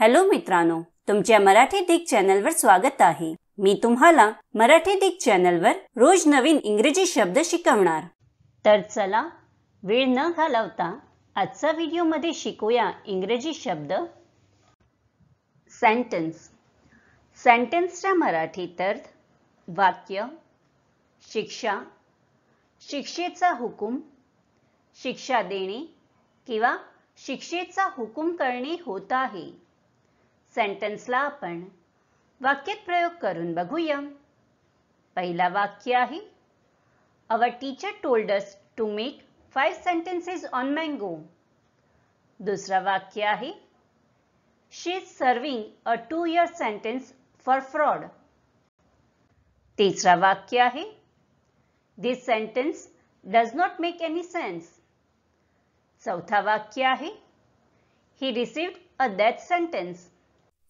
hello मित्रांनो तुमच्या मराठी दिग चॅनलवर स्वागत आहे मी तुम्हाला मराठी दिग चॅनलवर रोज नवीन इंग्रजी शब्द शिकवणार तर चला वेळ न घालवता आजचा व्हिडिओमध्ये शिकूया इंग्रजी शब्द सेंटेन्स सेंटेन्सच्या मराठीत अर्थ वाक्य शिक्षा शिक्षेचा हुकूम शिक्षा देणे किंवा शिक्षेचा हुकूम करणे होत आहे सेंटेन्सला आपण वाक्यात प्रयोग करून बघूया पहिला वाक्य है our teacher told us to make five sentences on mango दूसरा वाक्य है she is serving a two year sentence for fraud तीसरा वाक्य है this sentence does not make any sense चौथा वाक्य है he received a death sentence